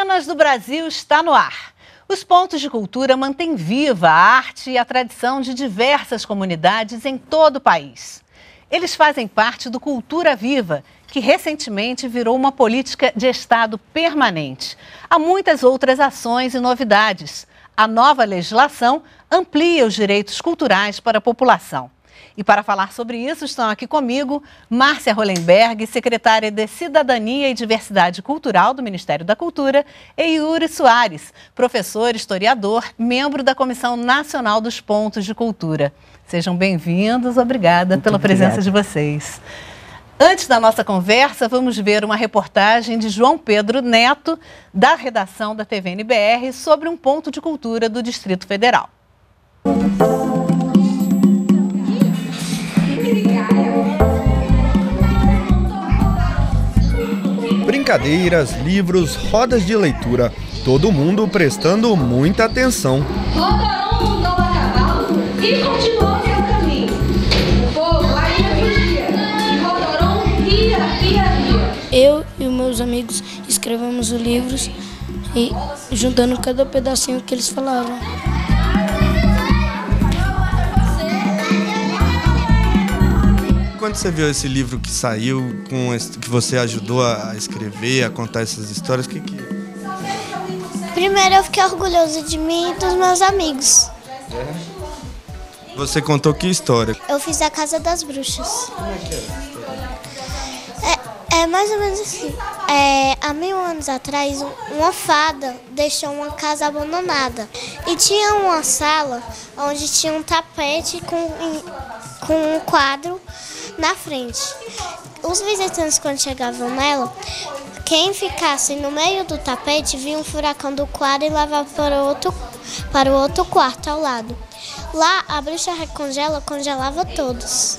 Cenas do Brasil está no ar. Os pontos de cultura mantêm viva a arte e a tradição de diversas comunidades em todo o país. Eles fazem parte do Cultura Viva, que recentemente virou uma política de Estado permanente. Há muitas outras ações e novidades. A nova legislação amplia os direitos culturais para a população. E para falar sobre isso estão aqui comigo Márcia Rolenberg, secretária de Cidadania e Diversidade Cultural do Ministério da Cultura, e Yuri Soares, professor, historiador, membro da Comissão Nacional dos Pontos de Cultura. Sejam bem-vindos, obrigada Muito pela obrigado. presença de vocês. Antes da nossa conversa, vamos ver uma reportagem de João Pedro Neto, da redação da TVNBR, sobre um ponto de cultura do Distrito Federal. Música brincadeiras, livros, rodas de leitura. Todo mundo prestando muita atenção. e é Eu e meus amigos escrevemos os livros e juntando cada pedacinho que eles falavam. quando você viu esse livro que saiu, com esse, que você ajudou a escrever, a contar essas histórias, o que que... Primeiro eu fiquei orgulhoso de mim e dos meus amigos. É. Você contou que história? Eu fiz a Casa das Bruxas. Como é que é? É, é mais ou menos assim. É, há mil anos atrás, uma fada deixou uma casa abandonada. E tinha uma sala onde tinha um tapete com, com um quadro na frente. Os visitantes, quando chegavam nela, quem ficasse no meio do tapete via um furacão do quadro e levava para o outro, para o outro quarto ao lado. Lá, a bruxa recongela, congelava todos.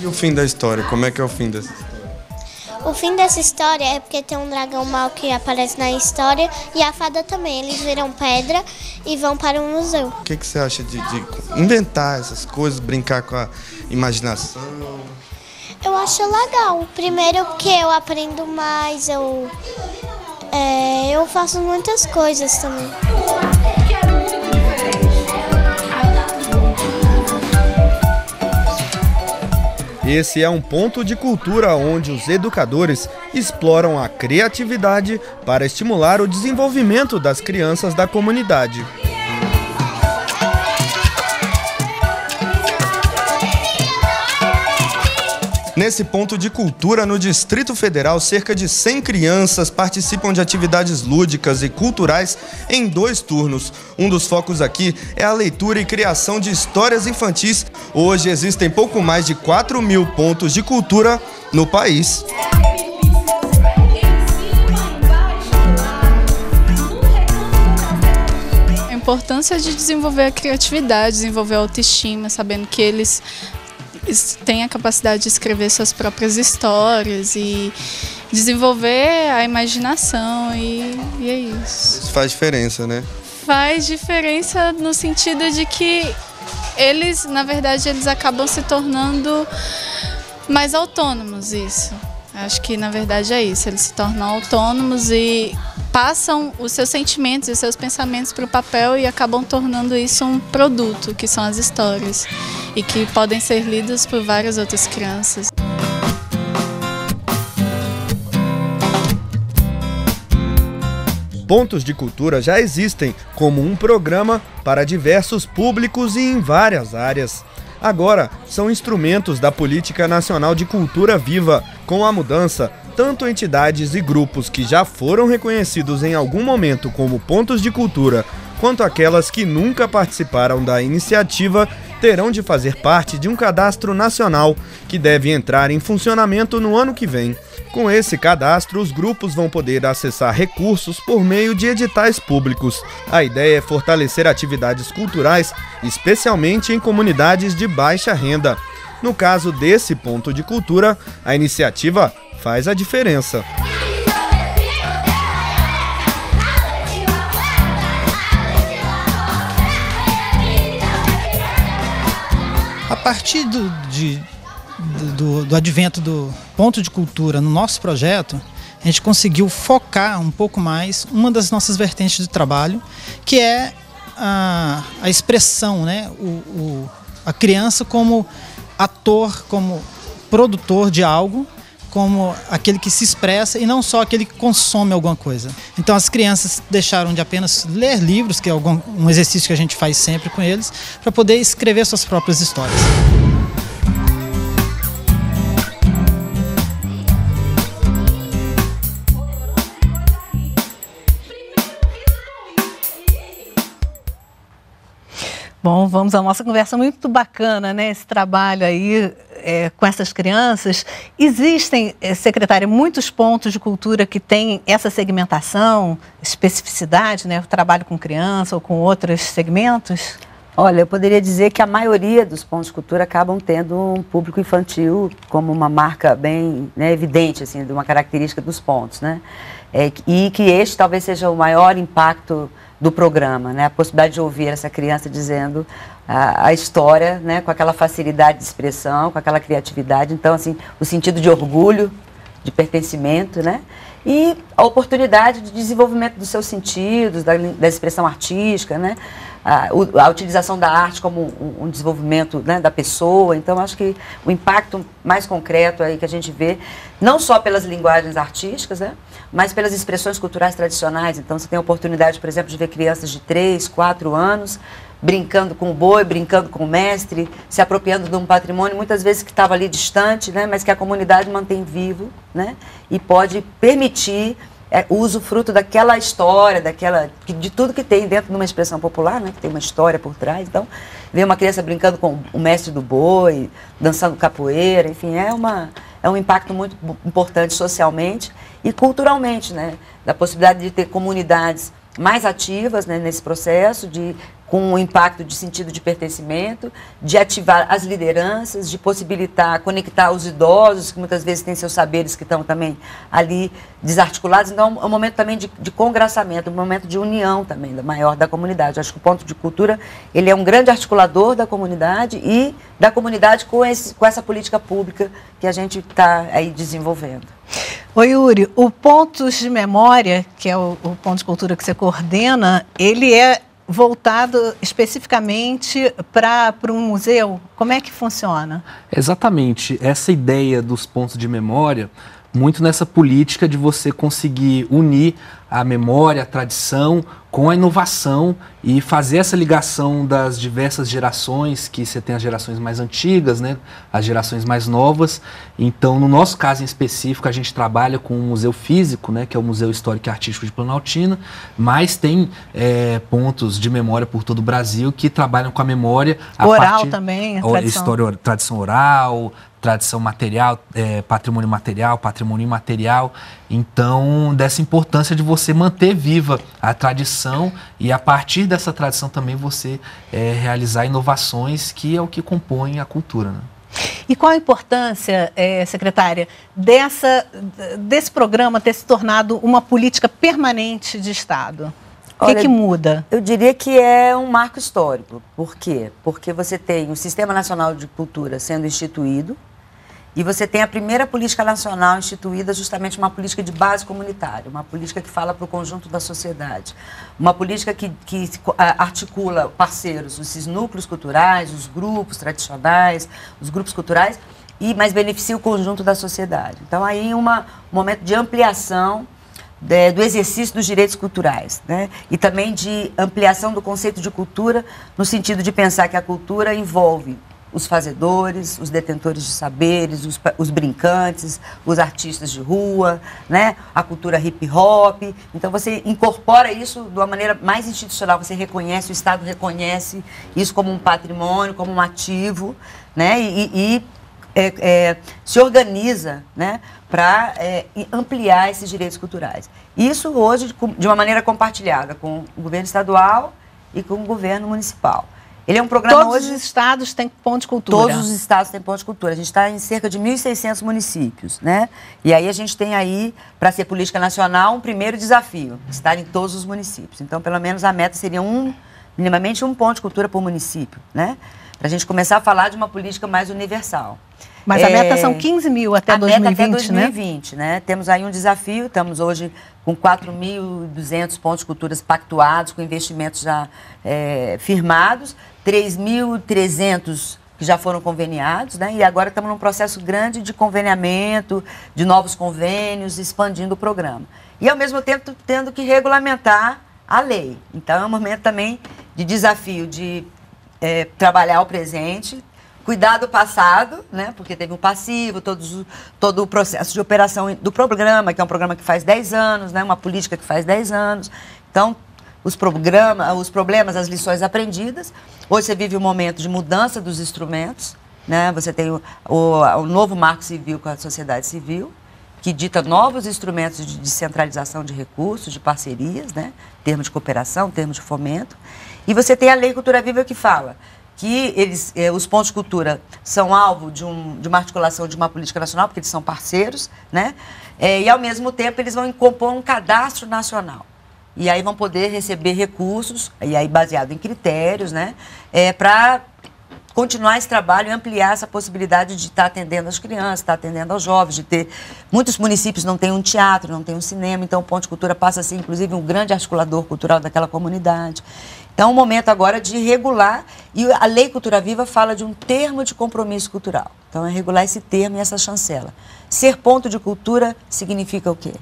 E o fim da história? Como é que é o fim dessa história? O fim dessa história é porque tem um dragão mau que aparece na história e a fada também. Eles viram pedra e vão para um museu. O que, que você acha de, de inventar essas coisas, brincar com a imaginação? Eu acho legal. Primeiro porque eu aprendo mais, eu, é, eu faço muitas coisas também. Esse é um ponto de cultura onde os educadores exploram a criatividade para estimular o desenvolvimento das crianças da comunidade. Nesse ponto de cultura, no Distrito Federal, cerca de 100 crianças participam de atividades lúdicas e culturais em dois turnos. Um dos focos aqui é a leitura e criação de histórias infantis. Hoje existem pouco mais de 4 mil pontos de cultura no país. A importância de desenvolver a criatividade, desenvolver a autoestima, sabendo que eles têm a capacidade de escrever suas próprias histórias e desenvolver a imaginação e, e é isso. Isso faz diferença, né? Faz diferença no sentido de que eles, na verdade, eles acabam se tornando mais autônomos isso. Acho que na verdade é isso, eles se tornam autônomos e passam os seus sentimentos e seus pensamentos para o papel e acabam tornando isso um produto, que são as histórias, e que podem ser lidas por várias outras crianças. Pontos de Cultura já existem como um programa para diversos públicos e em várias áreas agora são instrumentos da Política Nacional de Cultura Viva. Com a mudança, tanto entidades e grupos que já foram reconhecidos em algum momento como pontos de cultura, quanto aquelas que nunca participaram da iniciativa, terão de fazer parte de um cadastro nacional que deve entrar em funcionamento no ano que vem. Com esse cadastro, os grupos vão poder acessar recursos por meio de editais públicos. A ideia é fortalecer atividades culturais, especialmente em comunidades de baixa renda. No caso desse ponto de cultura, a iniciativa faz a diferença. A partir do, de, do, do advento do ponto de cultura no nosso projeto, a gente conseguiu focar um pouco mais uma das nossas vertentes de trabalho, que é a, a expressão, né? O, o, a criança como ator, como produtor de algo, como aquele que se expressa e não só aquele que consome alguma coisa. Então as crianças deixaram de apenas ler livros, que é algum, um exercício que a gente faz sempre com eles, para poder escrever suas próprias histórias. Bom, vamos à nossa conversa muito bacana, né? Esse trabalho aí é, com essas crianças. Existem, é, secretária, muitos pontos de cultura que têm essa segmentação, especificidade, né? O trabalho com criança ou com outros segmentos? Olha, eu poderia dizer que a maioria dos pontos de cultura acabam tendo um público infantil como uma marca bem né, evidente, assim, de uma característica dos pontos, né? É, e que este talvez seja o maior impacto do programa, né? A possibilidade de ouvir essa criança dizendo a, a, história, né? Com aquela facilidade de expressão, com aquela criatividade. Então, assim, o sentido de orgulho, de pertencimento, né? E a oportunidade de desenvolvimento dos seus sentidos, da, da expressão artística, né? A, a, utilização da arte como um, um desenvolvimento né, da pessoa. Então, acho que o impacto mais concreto aí que a gente vê, não só pelas linguagens artísticas, né? mas pelas expressões culturais tradicionais. Então, você tem a oportunidade, por exemplo, de ver crianças de 3, 4 anos brincando com o boi, brincando com o mestre, se apropriando de um patrimônio, muitas vezes que estava ali distante, né, mas que a comunidade mantém vivo né, e pode permitir é, uso fruto daquela história, daquela de tudo que tem dentro de uma expressão popular, né, que tem uma história por trás. Então, ver uma criança brincando com o mestre do boi, dançando capoeira, enfim, é uma é um impacto muito importante socialmente e culturalmente, né? Da possibilidade de ter comunidades mais ativas né, nesse processo, de com um impacto de sentido de pertencimento, de ativar as lideranças, de possibilitar conectar os idosos, que muitas vezes têm seus saberes que estão também ali desarticulados. Então, é um momento também de, de congraçamento, um momento de união também da maior da comunidade. Acho que o ponto de cultura ele é um grande articulador da comunidade e da comunidade com, esse, com essa política pública que a gente está aí desenvolvendo. Oi, Yuri, o Pontos de Memória, que é o, o ponto de cultura que você coordena, ele é voltado especificamente para um museu? Como é que funciona? Exatamente. Essa ideia dos pontos de memória, muito nessa política de você conseguir unir a memória, a tradição com a inovação e fazer essa ligação das diversas gerações, que você tem as gerações mais antigas, né, as gerações mais novas. Então, no nosso caso em específico, a gente trabalha com o um museu físico, né, que é o Museu Histórico e Artístico de Planaltina, mas tem é, pontos de memória por todo o Brasil que trabalham com a memória. A oral partir, também, a tradição. História, tradição oral, tradição material, é, patrimônio material, patrimônio imaterial. Então, dessa importância de você manter viva a tradição e a partir dessa tradição também você é, realizar inovações que é o que compõe a cultura. Né? E qual a importância, é, secretária, dessa, desse programa ter se tornado uma política permanente de Estado? O que, é que, muda? Eu diria que é um marco histórico. Por quê? Porque você tem o Sistema Nacional de Cultura sendo instituído, e você tem a primeira política nacional instituída, justamente uma política de base comunitária, uma política que fala para o conjunto da sociedade, uma política que, que articula parceiros, esses núcleos culturais, os grupos tradicionais, os grupos culturais, e mas beneficia o conjunto da sociedade. Então, aí uma, um momento de ampliação de, né, do exercício dos direitos culturais, né? e também de ampliação do conceito de cultura, no sentido de pensar que a cultura envolve os fazedores, os detentores de saberes, os, os, brincantes, os artistas de rua, né? a cultura hip hop. Então você incorpora isso de uma maneira mais institucional, você reconhece, o Estado reconhece isso como um patrimônio, como um ativo, né? e, e é, é, se organiza né? para é, ampliar esses direitos culturais. Isso hoje de uma maneira compartilhada com o governo estadual e com o governo municipal. Ele é um programa Todos hoje... Todos os estados têm ponto de cultura. Todos os estados têm ponto de cultura. A gente está em cerca de 1.600 municípios, né? E aí a gente tem aí, para ser política nacional, um primeiro desafio, estar em todos os municípios. Então, pelo menos a meta seria um, minimamente um ponto de cultura por município, né? Para a gente começar a falar de uma política mais universal. Mas é... a meta é, são 15 mil até a 2020, meta até 2020, né? né? Temos aí um desafio, estamos hoje com 4.200 pontos de culturas pactuados, com investimentos já é, firmados, 3.300 que já foram conveniados, né? E agora estamos num processo grande de conveniamento, de novos convênios, expandindo o programa. E ao mesmo tempo tendo que regulamentar a lei. Então é um momento também de desafio de é, trabalhar o presente, cuidar do passado, né? Porque teve um passivo, todos, todo o processo de operação do programa, que é um programa que faz 10 anos, né? Uma política que faz 10 anos. Então, os, programa, os problemas, as lições aprendidas. Hoje você vive um momento de mudança dos instrumentos, né? Você tem o, o, o novo marco civil com a sociedade civil, que dita novos instrumentos de descentralização de recursos, de parcerias, né? Termos de cooperação, termos de fomento. E você tem a Lei Cultura Viva que fala que eles, eh, os pontos de cultura são alvo de, um, de, uma articulação de uma política nacional, porque eles são parceiros, né? Eh, e, ao mesmo tempo, eles vão compor um cadastro nacional. E aí vão poder receber recursos, e aí baseado em critérios, né? É, para continuar esse trabalho e ampliar essa possibilidade de estar tá atendendo as crianças, estar tá atendendo aos jovens, de ter... Muitos municípios não têm um teatro, não têm um cinema, então o Ponte Cultura passa a ser, inclusive, um grande articulador cultural daquela comunidade. Então, é um momento agora de regular, e a Lei Cultura Viva fala de um termo de compromisso cultural. Então, é regular esse termo e essa chancela. Ser ponto de cultura significa o quê?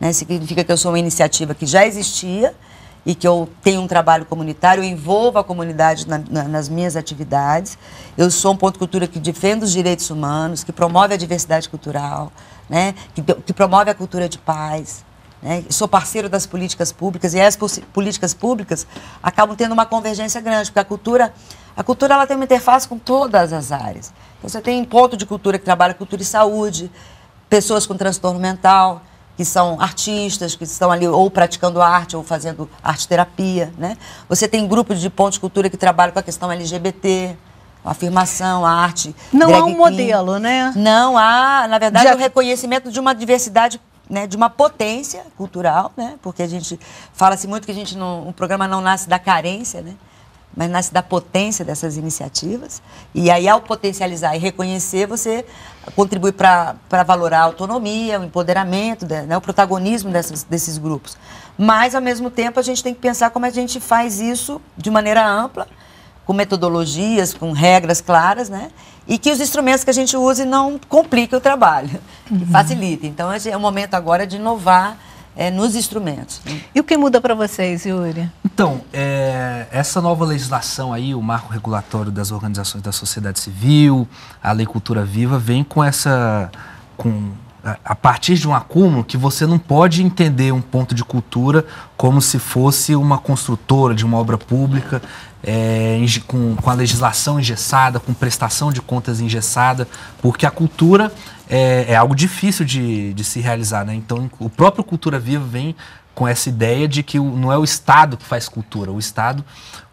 Né? Significa que eu sou uma iniciativa que já existia e que eu tenho um trabalho comunitário, eu envolvo a comunidade na, na, nas minhas atividades. Eu sou um ponto de cultura que defende os direitos humanos, que promove a diversidade cultural, né? que, que promove a cultura de paz. Né? Sou parceiro das políticas públicas e as políticas públicas acabam tendo uma convergência grande, porque a cultura, a cultura ela tem uma interface com todas as áreas. Então, você tem um ponto de cultura que trabalha cultura e saúde, pessoas com transtorno mental, que são artistas, que estão ali ou praticando arte ou fazendo arte-terapia. Né? Você tem grupos de pontos de cultura que trabalham com a questão LGBT, a afirmação, a arte. Não há um queen. modelo, né? Não há, na verdade, Já... o reconhecimento de uma diversidade. Né, de uma potência cultural, né, porque a gente fala-se muito que a gente não, o programa não nasce da carência, né, mas né, nasce da potência dessas iniciativas. E aí, ao potencializar e reconhecer, você contribui para valorar a autonomia, o empoderamento, né, o protagonismo dessas, desses grupos. Mas, ao mesmo tempo, a gente tem que pensar como a gente faz isso de maneira ampla, com metodologias, com regras claras, né? E que os instrumentos que a gente use não compliquem o trabalho, uhum. facilitem. Então, é, é o momento agora de inovar é, nos instrumentos. Né? E o que muda para vocês, Yuri? Então, é, essa nova legislação aí, o marco regulatório das organizações da sociedade civil, a Lei Cultura Viva, vem com essa. Com, a partir de um acúmulo que você não pode entender um ponto de cultura como se fosse uma construtora de uma obra pública é, com, com a legislação engessada, com prestação de contas engessada, porque a cultura é, é, algo difícil de, de se realizar. Né? Então, o próprio Cultura Viva vem com essa ideia de que não é o Estado que faz cultura. O Estado,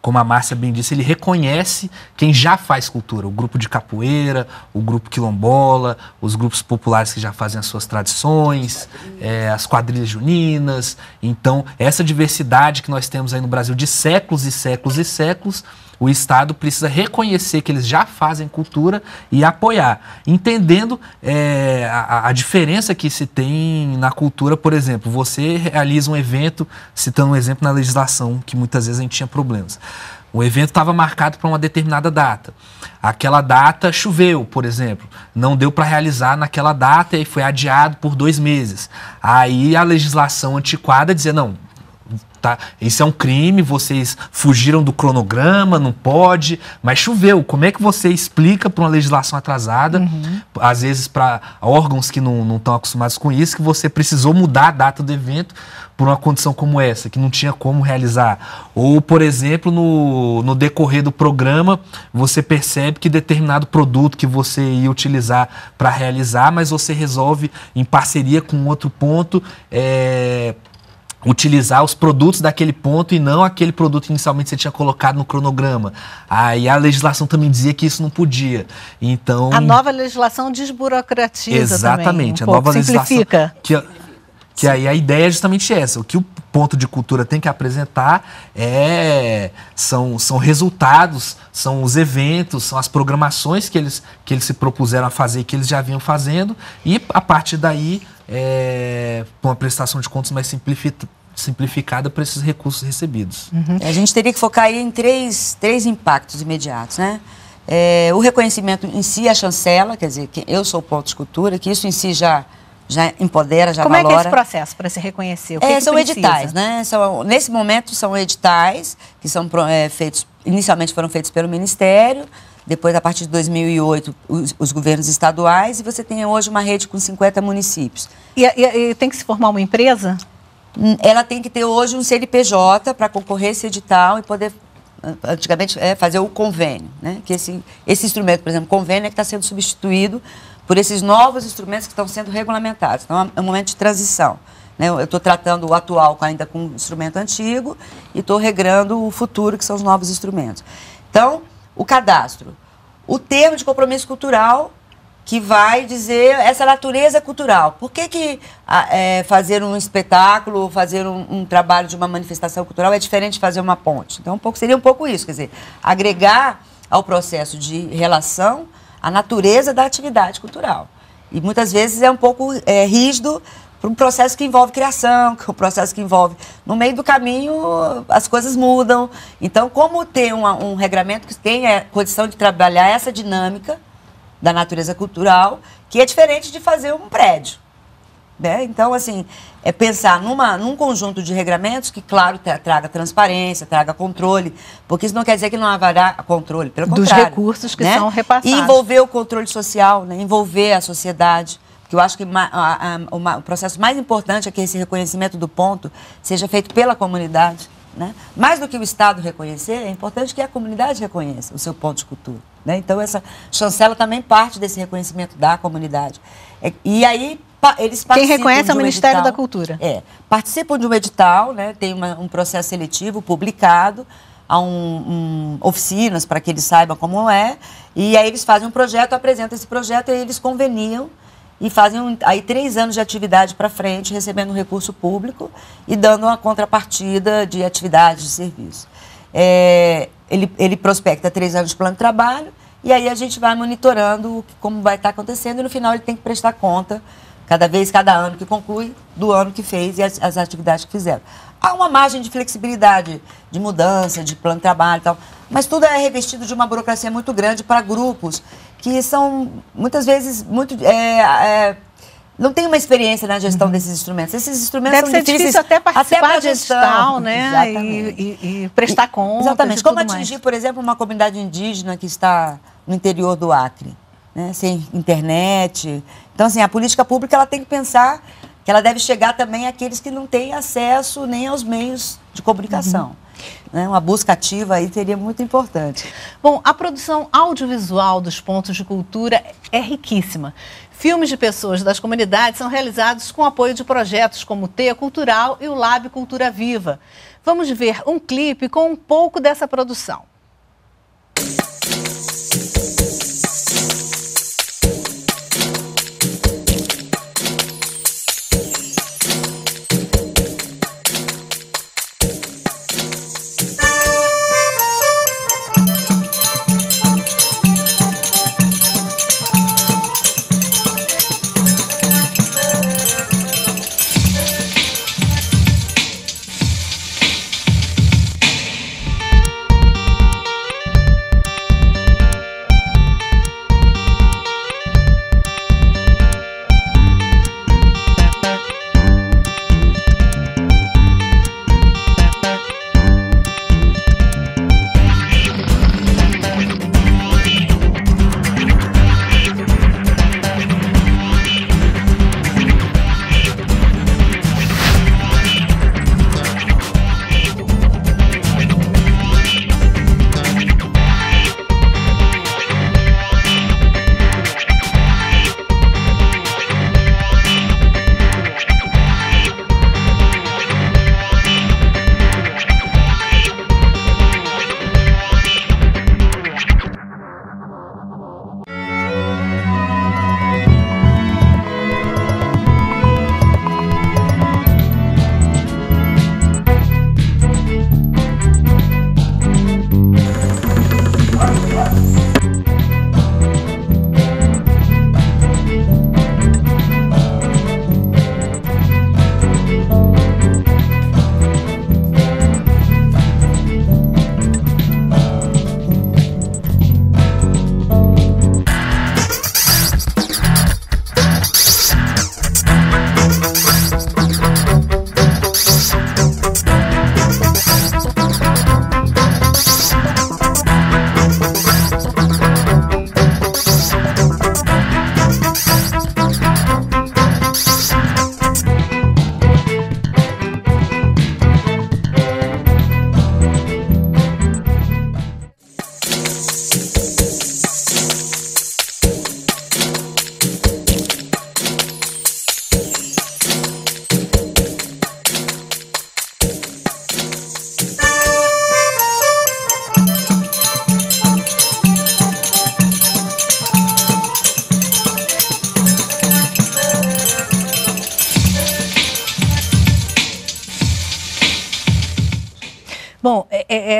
como a Márcia bem disse, ele reconhece quem já faz cultura. O grupo de capoeira, o grupo quilombola, os grupos populares que já fazem as suas tradições, é, as quadrilhas juninas. Então, essa diversidade que nós temos aí no Brasil de séculos e séculos e séculos o Estado precisa reconhecer que eles já fazem cultura e apoiar, entendendo é, a, a, diferença que se tem na cultura, por exemplo, você realiza um evento, citando um exemplo na legislação, que muitas vezes a gente tinha problemas. O evento estava marcado para uma determinada data. Aquela data choveu, por exemplo. Não deu para realizar naquela data e foi adiado por dois meses. Aí a legislação antiquada dizia: não, tá? Isso é um crime, vocês fugiram do cronograma, não pode, mas choveu. Como é que você explica para uma legislação atrasada, uhum. às vezes para órgãos que não estão acostumados com isso, que você precisou mudar a data do evento por uma condição como essa, que não tinha como realizar? Ou, por exemplo, no, no decorrer do programa, você percebe que determinado produto que você ia utilizar para realizar, mas você resolve em parceria com outro ponto. É, utilizar os produtos daquele ponto e não aquele produto inicialmente que você tinha colocado no cronograma. Aí a legislação também dizia que isso não podia. Então a nova legislação desburocratiza exatamente também, um a pouco. nova Simplifica. que que aí a ideia é justamente essa. O que o ponto de cultura tem que apresentar é, são, são resultados, são os eventos, são as programações que eles, que eles se propuseram a fazer, que eles já vinham fazendo, e a partir daí é, uma prestação de contas mais simplificada simplificada para esses recursos recebidos. Uhum. É, a gente teria que focar aí em três, três impactos imediatos, né? É, o reconhecimento em si, a chancela, quer dizer, que eu sou ponto de cultura, que isso em si já, já empodera, já Como valora. Como é que é esse processo para se reconhecer? É, são precisa? editais, né? São, nesse momento são editais que são é, feitos, inicialmente foram feitos pelo Ministério, depois, a partir de 2008, os, os, governos estaduais, e você tem hoje uma rede com 50 municípios. E, é, e, é, e tem que se formar uma empresa? Hum, ela tem que ter hoje um CNPJ para concorrer esse edital e poder, ah, antigamente, é, fazer o convênio. Né? Que esse, esse instrumento, por exemplo, convênio é que está sendo substituído por esses novos instrumentos que estão sendo regulamentados. Então, é, é um momento de transição. Né? Eu estou tratando o atual ainda com o instrumento antigo e estou regrando o futuro, que são os novos instrumentos. Então, o cadastro, o termo de compromisso cultural que vai dizer essa natureza cultural. Por que, que ah, é, fazer um espetáculo, fazer um, um, trabalho de uma manifestação cultural é diferente de fazer uma ponte? Então, um pouco, seria um pouco isso, quer dizer, agregar ao processo de relação a natureza da atividade cultural. E muitas vezes é um pouco é, rígido para um processo que envolve criação, que é um processo que envolve. No meio do caminho, as coisas mudam. Então, como ter uma, um regramento que tenha condição de trabalhar essa dinâmica da natureza cultural, que é diferente de fazer um prédio. Né? Então, assim, é pensar numa, num conjunto de regramentos que, claro, traga transparência, traga controle, porque isso não quer dizer que não haverá controle, pelo Dos contrário. Dos recursos que né? são repassados. E envolver o controle social, né? envolver a sociedade que eu acho que a, a, uma, o processo mais importante é que esse reconhecimento do ponto seja feito pela comunidade. Né? Mais do que o Estado reconhecer, é importante que a comunidade reconheça o seu ponto de cultura. Né? Então, essa chancela também parte desse reconhecimento da comunidade. É, e aí, eles participam Quem reconhece é o Ministério edital, da Cultura. É, participam de um edital, né? tem uma, um processo seletivo publicado, há um, um, oficinas para que eles saibam como é, e aí eles fazem um projeto, apresentam esse projeto e eles conveniam e fazem aí três anos de atividade para frente, recebendo um recurso público e dando uma contrapartida de atividades de serviço. É, ele, ele prospecta três anos de plano de trabalho e aí a gente vai monitorando como vai estar tá acontecendo e no final ele tem que prestar conta cada vez, cada ano que conclui, do ano que fez e as, as atividades que fizeram há uma margem de flexibilidade, de mudança, de plano de trabalho e tal. Mas tudo é revestido de uma burocracia muito grande para grupos que são, muitas vezes, muito. É, é, não tem uma experiência na gestão uhum. desses instrumentos. Esses instrumentos Deve são ser difíceis, difícil até participar até gestão, né? E, e, e, prestar contas. Exatamente. Como atingir, mais. por exemplo, uma comunidade indígena que está no interior do Acre, né? sem internet. Então, assim, a política pública ela tem que pensar que ela deve chegar também àqueles que não têm acesso nem aos meios de comunicação. Uhum. Né? Uma busca ativa aí seria muito importante. Bom, a produção audiovisual dos pontos de cultura é riquíssima. Filmes de pessoas das comunidades são realizados com apoio de projetos como o Teia Cultural e o Lab Cultura Viva. Vamos ver um clipe com um pouco dessa produção.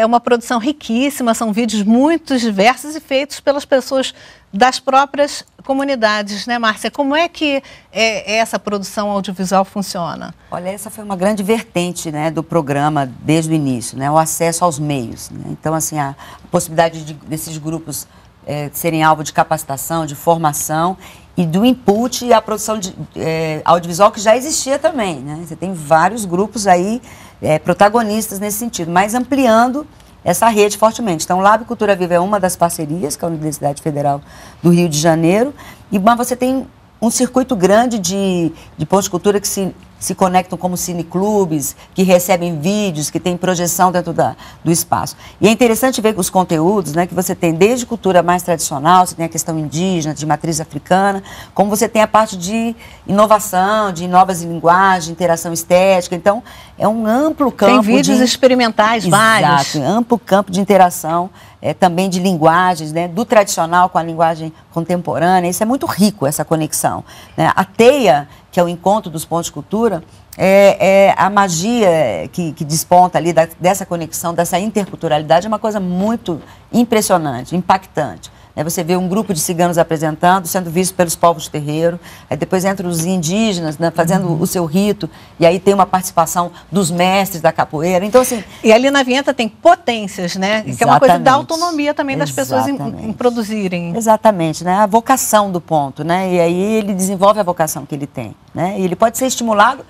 é uma produção riquíssima, são vídeos muito diversos e feitos pelas pessoas das próprias comunidades, né, Márcia? Como é que é, essa produção audiovisual funciona? Olha, essa foi uma grande vertente né, do programa desde o início, né, o acesso aos meios. Né? Então, assim, a possibilidade de, desses grupos é, serem alvo de capacitação, de formação e do input e a produção de, é, audiovisual que já existia também. Né? Você tem vários grupos aí é, protagonistas nesse sentido, mas ampliando essa rede fortemente. Então, o Lab Cultura Viva é uma das parcerias com é a Universidade Federal do Rio de Janeiro, e mas você tem um circuito grande de, de pontos de cultura que se se conectam como cineclubes, que recebem vídeos, que têm projeção dentro da, do espaço. E é interessante ver que os conteúdos né, que você tem desde cultura mais tradicional, você tem a questão indígena, de matriz africana, como você tem a parte de inovação, de novas linguagens, interação estética. Então, é um amplo campo. Tem vídeos de... experimentais Exato, vários. É amplo campo de interação é, também de linguagens, né, do tradicional com a linguagem contemporânea. Isso é muito rico, essa conexão. Né? A teia que é o encontro dos pontos de cultura, é, é a magia que, que desponta ali da, dessa conexão, dessa interculturalidade, é uma coisa muito impressionante, impactante. É você vê um grupo de ciganos apresentando, sendo visto pelos povos terreiro, aí depois entram os indígenas né, fazendo uhum. o seu rito, e aí tem uma participação dos mestres da capoeira. Então, assim. E ali na vinheta tem potências, né? Que é uma coisa da autonomia também das Exatamente. pessoas em, em, produzirem. Exatamente, né? A vocação do ponto, né? E aí ele desenvolve a vocação que ele tem. Né? E ele pode ser estimulado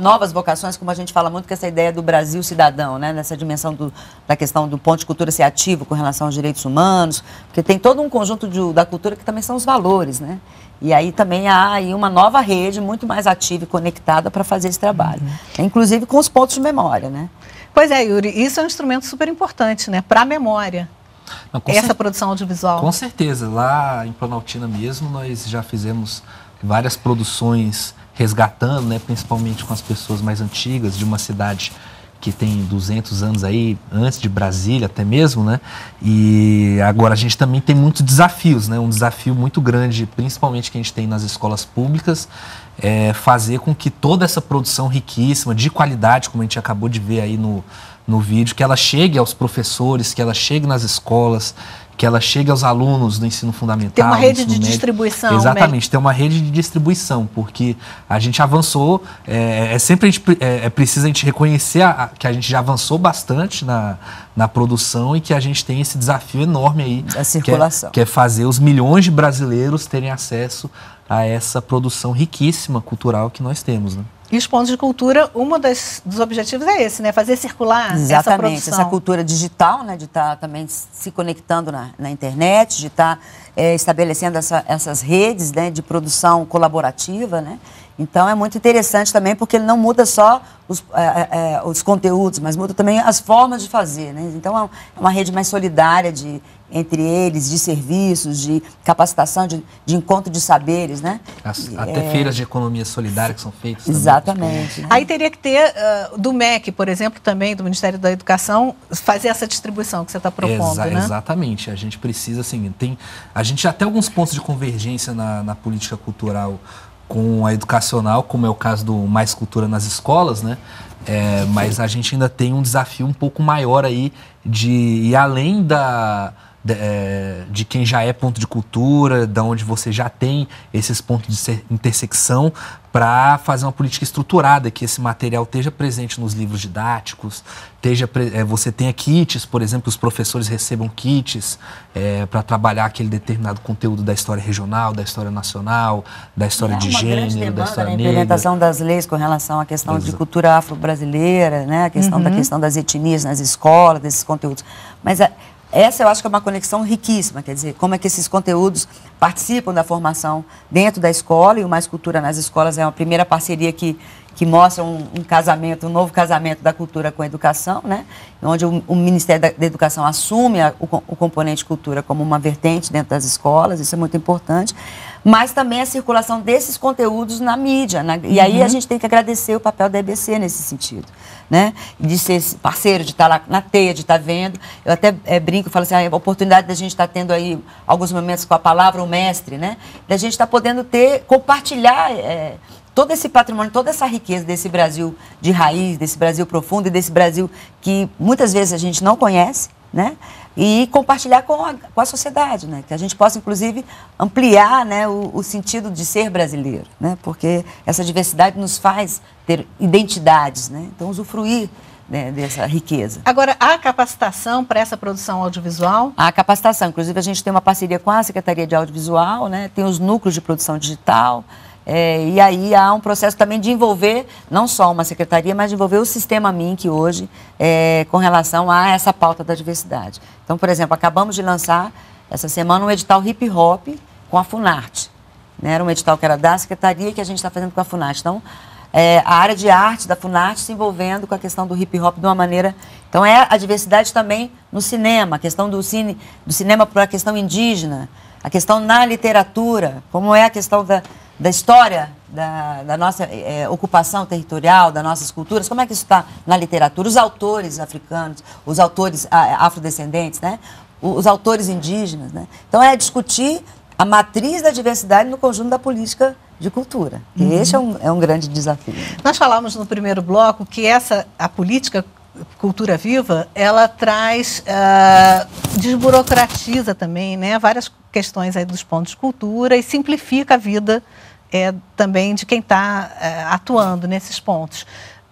novas vocações, como a gente fala muito, que essa ideia do Brasil cidadão, né? nessa dimensão do, da questão do ponto de cultura ser ativo com relação aos direitos humanos, porque tem todo um conjunto de, da cultura que também são os valores, né? E aí também há aí uma nova rede muito mais ativa e conectada para fazer esse trabalho, uhum. inclusive com os pontos de memória, né? Pois é, Yuri, isso é um instrumento super importante, né, para a memória. Não, essa cer- produção audiovisual. Com certeza, lá em Planaltina mesmo nós já fizemos várias produções resgatando, né, principalmente com as pessoas mais antigas de uma cidade que tem 200 anos aí, antes de Brasília até mesmo, né? E agora a gente também tem muitos desafios, né? Um desafio muito grande, principalmente que a gente tem nas escolas públicas, é fazer com que toda essa produção riquíssima, de qualidade, como a gente acabou de ver aí no, no vídeo, que ela chegue aos professores, que ela chegue nas escolas, que ela chegue aos alunos do ensino fundamental. Tem uma rede de médio. distribuição. Né? Exatamente, tem uma rede de distribuição, porque a gente avançou, é, é sempre a gente, é, é preciso a gente reconhecer a, a, que a gente já avançou bastante na, na produção e que a gente tem esse desafio enorme aí. A circulação. Que é, que é fazer os milhões de brasileiros terem acesso a essa produção riquíssima cultural que nós temos. Né? E os pontos de cultura, um dos objetivos é esse, né? Fazer circular Exatamente, essa, essa cultura digital, né? De estar tá também se conectando na, na internet, de tá, estar eh, é, estabelecendo essa, essas redes né? de produção colaborativa, né? Então é muito interessante também, porque ele não muda só os, é, é, é os conteúdos, mas muda também as formas de fazer. Né? Então é, é uma rede mais solidária de, entre eles, de serviços, de capacitação, de, de encontro de saberes. Né? As, até é... feiras de economia solidária que são feitas. Exatamente. Né? Aí teria que ter uh, do MEC, por exemplo, também, do Ministério da Educação, fazer essa distribuição que você está propondo. Exa né? Exatamente. A gente precisa, assim, tem, a gente já tem alguns pontos de convergência na, na política cultural com a educacional, como é o caso do Mais Cultura nas escolas, né? É, mas a gente ainda tem um desafio um pouco maior aí de ir além da, de, é, de, quem já é ponto de cultura, da onde você já tem esses pontos de intersecção, para fazer uma política estruturada, que esse material esteja presente nos livros didáticos, esteja, é, você tenha kits, por exemplo, os professores recebam kits é, para trabalhar aquele determinado conteúdo da história regional, da história nacional, da história é de gênero, da história né? negra. A implementação das leis com relação à questão Exato. de cultura afro-brasileira, né? a questão uhum. da questão das etnias nas escolas, desses conteúdos. Mas a, é, essa eu acho que é uma conexão riquíssima, quer dizer, como é que esses conteúdos participam da formação dentro da escola e o Mais Cultura nas escolas é uma primeira parceria que que mostra um, um, casamento, um novo casamento da cultura com a educação, né? onde o, o Ministério da, da, Educação assume a, o, o, componente cultura como uma vertente dentro das escolas, isso é muito importante, mas também a circulação desses conteúdos na mídia. Na, né? e aí uhum. a gente tem que agradecer o papel da EBC nesse sentido, né? de ser parceiro, de estar tá lá na teia, de estar tá vendo. Eu até é, brinco, falo assim, ah, é a oportunidade da gente estar tá tendo aí alguns momentos com a palavra, o mestre, né? da gente estar podendo ter, compartilhar... É, todo esse patrimônio, toda essa riqueza desse Brasil de raiz, desse Brasil profundo e desse Brasil que muitas vezes a gente não conhece, né? E compartilhar com a, com a sociedade, né? Que a gente possa, inclusive, ampliar né, o, o sentido de ser brasileiro, né? Porque essa diversidade nos faz ter identidades, né? Então, usufruir né, dessa riqueza. Agora, há capacitação para essa produção audiovisual? Há capacitação. Inclusive, a gente tem uma parceria com a Secretaria de Audiovisual, né, tem os núcleos de produção digital, é, e aí há um processo também de envolver não só uma secretaria, mas de envolver o sistema MINC hoje é, com relação a essa pauta da diversidade. Então, por exemplo, acabamos de lançar essa semana um edital hip hop com a Funarte. Né? Era um edital que era da secretaria que a gente está fazendo com a Funarte. Então, é, a área de arte da Funarte se envolvendo com a questão do hip hop de uma maneira. Então, é a diversidade também no cinema, a questão do, cine, do cinema para a questão indígena, a questão na literatura, como é a questão da da história da, da nossa é, ocupação territorial, das nossas culturas, como é que isso está na literatura? Os autores africanos, os autores ah, eh, afrodescendentes, né? os autores indígenas. Né? Então, é discutir a matriz da diversidade no conjunto da política de cultura. Uhum. Esse é um, é um grande desafio. Nós falamos no primeiro bloco que essa a política cultura viva ela traz uh, desburocratiza também né várias questões aí dos pontos de cultura e simplifica a vida é também de quem está é, atuando nesses pontos.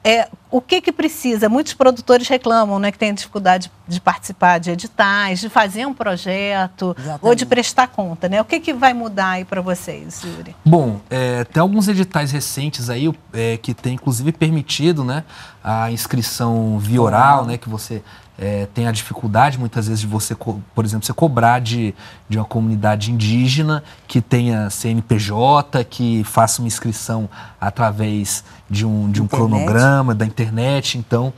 É, o que, que precisa? Muitos produtores reclamam né, que têm dificuldade de participar de editais, de fazer um projeto Exatamente. ou de prestar conta. Né? O que, que vai mudar aí para vocês, Yuri? Bom, é, tem alguns editais recentes aí é, que tem inclusive permitido né, a inscrição via oral, né, que você é, tem a dificuldade muitas vezes de você, por exemplo, você cobrar de, de uma comunidade indígena que tenha CNPJ, que faça uma inscrição através de um, de um cronograma da internet. Então,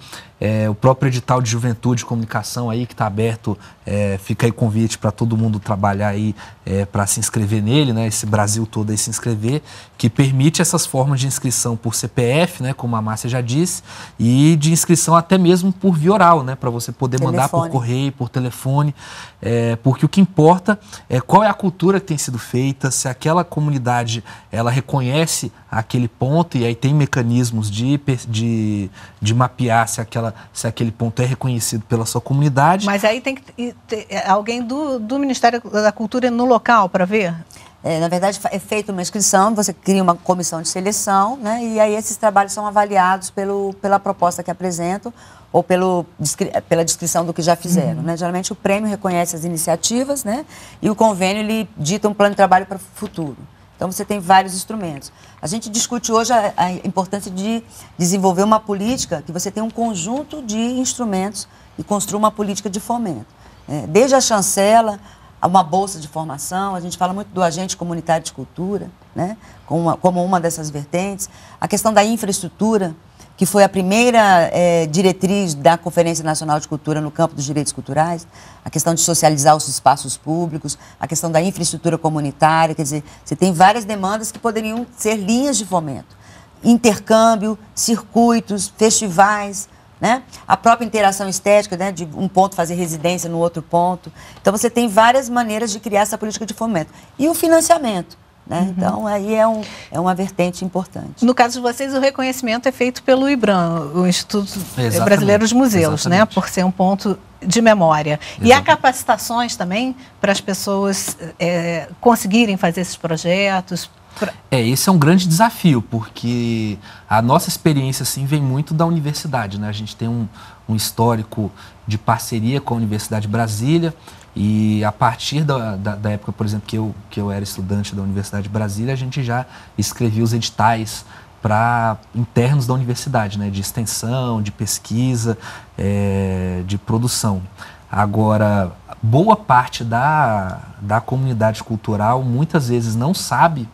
é, o próprio edital de juventude e comunicação aí que está aberto, é, fica aí convite para todo mundo trabalhar aí é, para se inscrever nele, né? Esse Brasil todo aí se inscrever, que permite essas formas de inscrição por CPF, né? Como a Márcia já disse, e de inscrição até mesmo por via oral, né? Para você poder telefone. mandar por correio, por telefone, é, porque o que importa é qual é a cultura que tem sido feita, se aquela comunidade ela reconhece aquele ponto e aí tem mecanismos de, de, de mapear se aquela se aquele ponto é reconhecido pela sua comunidade. Mas aí tem que ter é, alguém do, do Ministério da Cultura no local para ver? É, na verdade, é feita uma inscrição, você cria uma comissão de seleção, né? E aí esses trabalhos são avaliados pelo, pela proposta que apresentam ou pelo, é, pela descrição do que já fizeram, uhum. né? Geralmente o prêmio reconhece as iniciativas, né? E o convênio ele dita um plano de trabalho para o futuro. Então você tem vários instrumentos. A gente discute hoje a, a importância de desenvolver uma política que você tenha um conjunto de instrumentos e construa uma política de fomento. É, desde a chancela, a uma bolsa de formação, a gente fala muito do agente comunitário de cultura, né? como, uma, como uma dessas vertentes, a questão da infraestrutura, que foi a primeira é, diretriz da Conferência Nacional de Cultura no campo dos direitos culturais, a questão de socializar os espaços públicos, a questão da infraestrutura comunitária, quer dizer, você tem várias demandas que poderiam ser linhas de fomento. Intercâmbio, circuitos, festivais, né? a própria interação estética, né? de um ponto fazer residência no outro ponto. Então você tem várias maneiras de criar essa política de fomento. E o financiamento. Né? Uhum. Então, aí é, um, é uma vertente importante. No caso de vocês, o reconhecimento é feito pelo IBRAM, o Instituto Exatamente. Brasileiro dos Museus, né? por ser um ponto de memória. Exatamente. E há capacitações também para as pessoas é, conseguirem fazer esses projetos? Pra... É, esse é um grande desafio, porque a nossa experiência assim, vem muito da universidade. Né? A gente tem um, um histórico de parceria com a Universidade de Brasília, e a partir da, da, da, época, por exemplo, que eu, que eu era estudante da Universidade de Brasília, a gente já escrevia os editais para internos da universidade, né, de extensão, de pesquisa, é, de produção. Agora, boa parte da, da comunidade cultural muitas vezes não sabe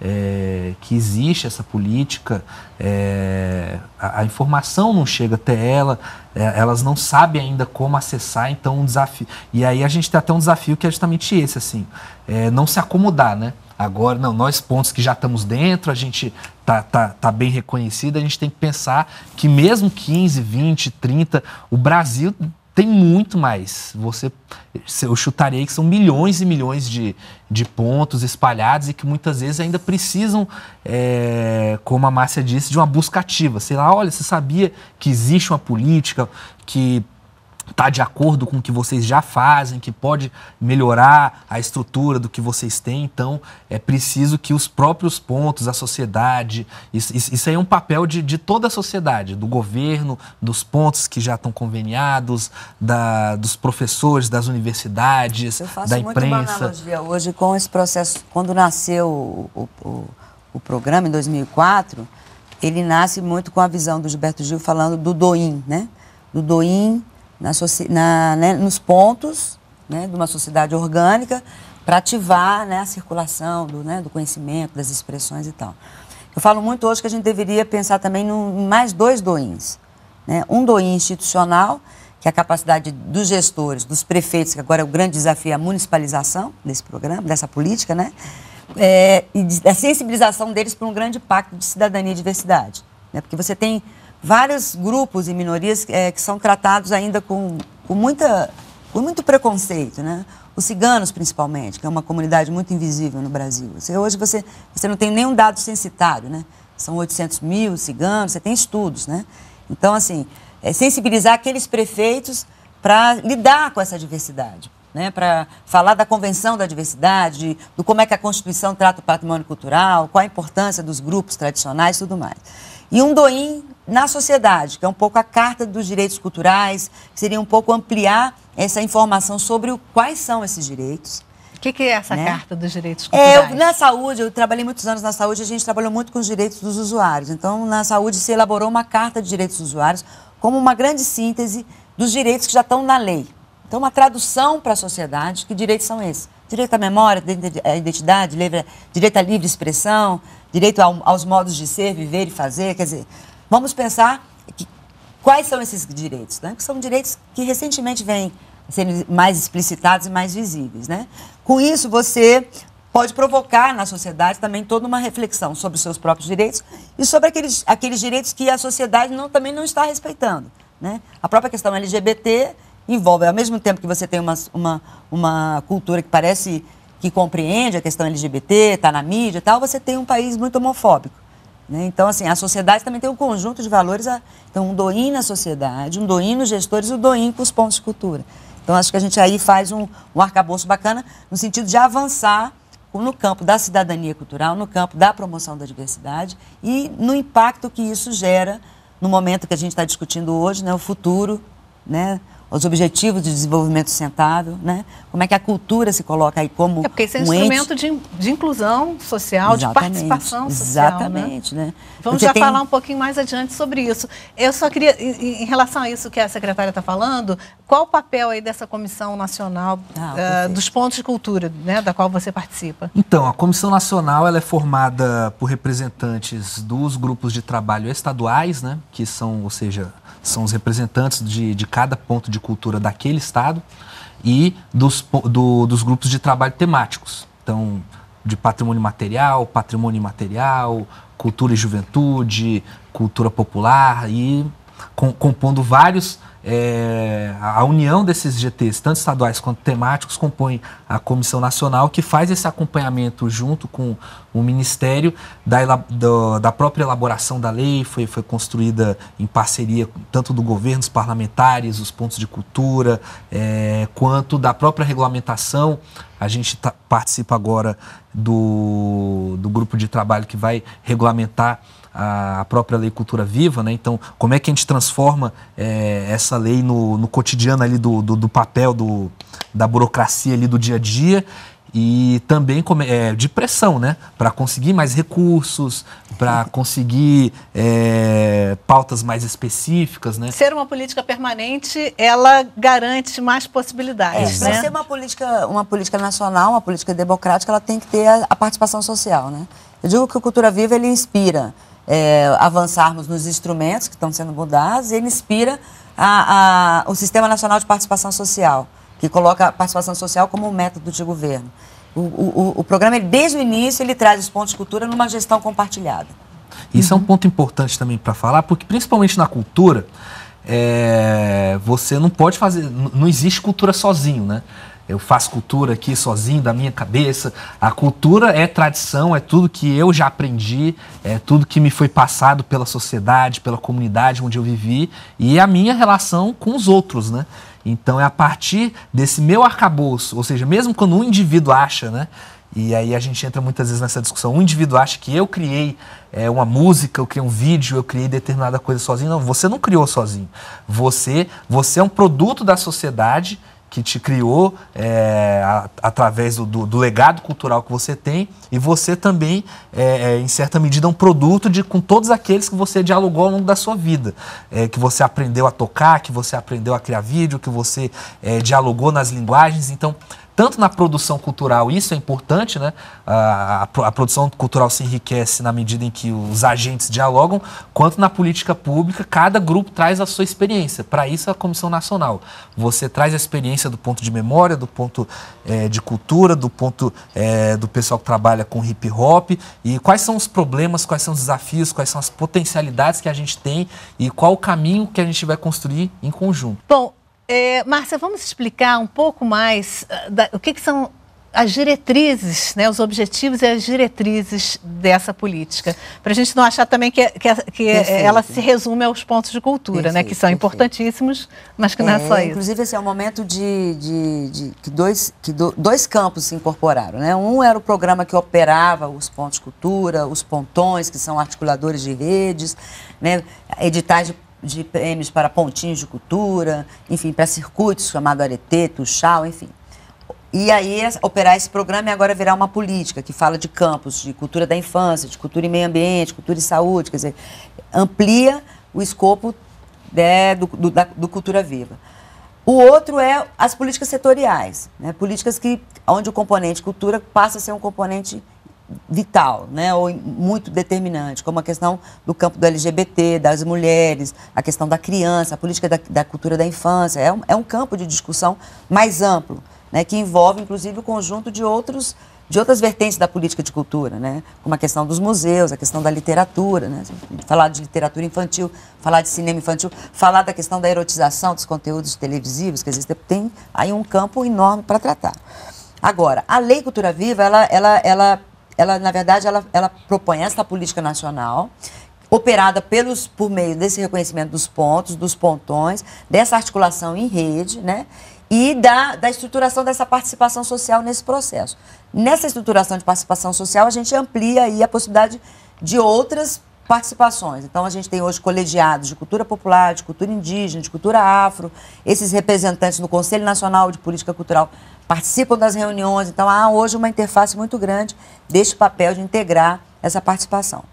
é, que existe essa política, é, a, a, informação não chega até ela, é, elas não sabem ainda como acessar, então um desafio. E aí a gente tem até um desafio que é justamente esse, assim, é, não se acomodar, né? Agora, não, nós pontos que já estamos dentro, a gente tá, tá, tá bem reconhecido, a gente tem que pensar que mesmo 15, 20, 30, o Brasil tem muito mais. Você, eu chutarei que são milhões e milhões de, de pontos espalhados e que muitas vezes ainda precisam, é, como a Márcia disse, de uma busca ativa. Sei lá, olha, você sabia que existe uma política que está de acordo com o que vocês já fazem, que pode melhorar a estrutura do que vocês têm. Então, é preciso que os próprios pontos, a sociedade, isso, isso aí é um papel de, de toda a sociedade, do governo, dos pontos que já estão conveniados, da, dos professores, das universidades, da imprensa. Eu faço muito uma analogia hoje com esse processo, quando nasceu o, o, o programa, em 2004, ele nasce muito com a visão do Gilberto Gil falando do Doim, né? Do Doim, na, na, né, nos pontos né, de uma sociedade orgânica para ativar né, a circulação do, né, do conhecimento, das expressões e tal. Eu falo muito hoje que a gente deveria pensar também no, em mais dois doins. Né? Um doin institucional, que é a capacidade dos gestores, dos prefeitos, que agora é o grande desafio, é a municipalização desse programa, dessa política, né? É, e a sensibilização deles para um grande pacto de cidadania e diversidade. Né? Porque você tem vários grupos e minorias é, que são tratados ainda com, com, muita, com muito preconceito, né? Os ciganos, principalmente, que é uma comunidade muito invisível no Brasil. Você, hoje você, você não tem nenhum dado censitário, né? São 800 mil ciganos, você tem estudos, né? Então, assim, é sensibilizar aqueles prefeitos para lidar com essa diversidade né, para falar da Convenção da Diversidade, do como é que a Constituição trata o patrimônio cultural, qual a importância dos grupos tradicionais e tudo mais. E um doim na sociedade, que é um pouco a Carta dos Direitos Culturais, que seria um pouco ampliar essa informação sobre o, quais são esses direitos. O que, que, é essa né? Carta dos Direitos Culturais? É, eu, na saúde, eu trabalhei muitos anos na saúde, a gente trabalhou muito com os direitos dos usuários. Então, na saúde, se elaborou uma Carta de Direitos dos Usuários como uma grande síntese dos direitos que já estão na lei. Então, uma tradução para a sociedade, que direitos são esses? Direito à memória, à identidade, direito à livre expressão, direito aos modos de ser, viver e fazer. Quer dizer, vamos pensar que, quais são esses direitos, né? que são direitos que recentemente vêm sendo mais explicitados e mais visíveis. Né? Com isso, você pode provocar na sociedade também toda uma reflexão sobre os seus próprios direitos e sobre aqueles, aqueles direitos que a sociedade não, também não está respeitando. Né? A própria questão LGBT envolve, ao mesmo tempo que você tem uma, uma, uma cultura que parece que compreende a questão LGBT, está na mídia e tal, você tem um país muito homofóbico. Né? Então, assim, a sociedade também tem um conjunto de valores. A... então, um doim na sociedade, um doim nos gestores e um doim com os pontos de cultura. Então, acho que a gente aí faz um, um arcabouço bacana no sentido de avançar no campo da cidadania cultural, no campo da promoção da diversidade e no impacto que isso gera no momento que a gente está discutindo hoje, né, o futuro, né, os objetivos de desenvolvimento sustentável, né? Como é que a cultura se coloca aí como é porque esse é um instrumento ente... de, de, inclusão social, exatamente, de participação social. Né? Exatamente, né? né? Vamos porque já tem... falar um pouquinho mais adiante sobre isso. Eu só queria, em, relação a isso que a secretária está falando, qual o papel aí dessa comissão nacional ah, uh, dos pontos de cultura, né, da qual você participa? Então, a comissão nacional ela é formada por representantes dos grupos de trabalho estaduais, né, que são, ou seja, são os representantes de, de cada ponto de cultura daquele estado e dos, do, dos grupos de trabalho temáticos. Então, de patrimônio material, patrimônio imaterial, cultura e juventude, cultura popular e com, compondo vários é, a união desses GTs, tanto estaduais quanto temáticos, compõe a comissão nacional que faz esse acompanhamento junto com o Ministério da, do, da própria elaboração da lei, foi, foi construída em parceria tanto do governo, os parlamentares, os pontos de cultura, é, quanto da própria regulamentação. A gente tá, participa agora do, do grupo de trabalho que vai regulamentar a própria lei Cultura Viva, né? Então, como é que a gente transforma é, essa lei no, no cotidiano ali do, do, do, papel do, da burocracia ali do dia a dia e também é, é, de pressão, né? Para conseguir mais recursos, para conseguir é, pautas mais específicas, né? Ser uma política permanente, ela garante mais possibilidades. É, né? Para ser uma política, uma política nacional, uma política democrática, ela tem que ter a, a participação social, né? Eu digo que o Cultura Viva ele inspira é, avançarmos nos instrumentos que estão sendo mudados, ele inspira a, a, o Sistema Nacional de Participação Social, que coloca a participação social como um método de governo. O, o, o programa, desde o início, ele traz os pontos de cultura numa gestão compartilhada. Isso uhum. é um ponto importante também para falar, porque principalmente na cultura, é, você não pode fazer, não existe cultura sozinho, né? Eu faço cultura aqui sozinho, da minha cabeça. A cultura é tradição, é tudo que eu já aprendi, é tudo que me foi passado pela sociedade, pela comunidade onde eu vivi e a minha relação com os outros, né? Então é a partir desse meu arcabouço, ou seja, mesmo quando um indivíduo acha, né? E aí a gente entra muitas vezes nessa discussão. Um indivíduo acha que eu criei é, uma música, eu criei um vídeo, eu criei determinada coisa sozinho. Não, você não criou sozinho. Você, você é um produto da sociedade que te criou é, a, através do, do, do, legado cultural que você tem e você também é, é, em certa medida é um produto de com todos aqueles que você dialogou ao longo da sua vida é, que você aprendeu a tocar que você aprendeu a criar vídeo que você é, dialogou nas linguagens então tanto na produção cultural, isso é importante, né? A, a, a, produção cultural se enriquece na medida em que os agentes dialogam, quanto na política pública, cada grupo traz a sua experiência. Para isso, a Comissão Nacional. Você traz a experiência do ponto de memória, do ponto é, de cultura, do ponto é, do pessoal que trabalha com hip hop, e quais são os problemas, quais são os desafios, quais são as potencialidades que a gente tem e qual o caminho que a gente vai construir em conjunto. Bom, é, Márcia, vamos explicar um pouco mais ah, da, o que, que, são as diretrizes, né, os objetivos e as diretrizes dessa política, para a gente não achar também que, é, que, é, que é, ela se resume aos pontos de cultura, né, que são importantíssimos, mas que não é só isso. Inclusive, esse é um momento de, de, de que, dois, que do, dois campos se incorporaram. Né? Um era o programa que operava os pontos de cultura, os pontões, que são articuladores de redes, né, editais de de prêmios para pontinhos de cultura, enfim, para circuitos, chamado Areteto, Chal, enfim. E aí é, operar esse programa e agora virar uma política que fala de campos, de cultura da infância, de cultura e meio ambiente, cultura e saúde, quer dizer, amplia o escopo né, do, do, da, do Cultura Viva. O outro é as políticas setoriais, né? políticas que, onde o componente cultura passa a ser um componente vital, né, ou muito determinante, como a questão do campo do LGBT, das mulheres, a questão da criança, a política da, da cultura da infância. É um, é um campo de discussão mais amplo, né, que envolve, inclusive, o conjunto de outros de outras vertentes da política de cultura, né? como a questão dos museus, a questão da literatura, né? falar de literatura infantil, falar de cinema infantil, falar da questão da erotização dos conteúdos televisivos, que existe, tem aí um campo enorme para tratar. Agora, a Lei Cultura Viva, ela, ela, ela ela, na verdade, ela, ela propõe essa política nacional, operada pelos, por meio desse reconhecimento dos pontos, dos pontões, dessa articulação em rede, né? E da, da estruturação dessa participação social nesse processo. Nessa estruturação de participação social, a gente amplia aí a possibilidade de outras participações. Então, a gente tem hoje colegiados de cultura popular, de cultura indígena, de cultura afro, esses representantes no Conselho Nacional de Política Cultural participam das reuniões. Então, há ah, hoje uma interface muito grande deste papel de integrar essa participação.